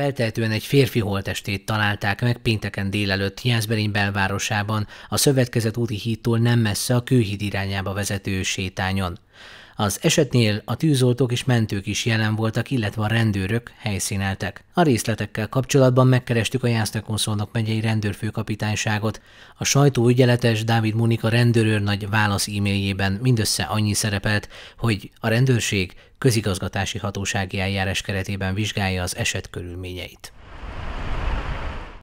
Feltehetően egy férfi holtestét találták meg pénteken délelőtt Jászberény belvárosában, a szövetkezet úti hídtól nem messze a kőhíd irányába vezető sétányon. Az esetnél a tűzoltók és mentők is jelen voltak, illetve a rendőrök helyszíneltek. A részletekkel kapcsolatban megkerestük a Jászlökonszolnok megyei rendőrfőkapitányságot. A sajtó ügyeletes Dávid Munika nagy válasz e-mailjében mindössze annyi szerepelt, hogy a rendőrség közigazgatási hatósági eljárás keretében vizsgálja az eset körülményeit.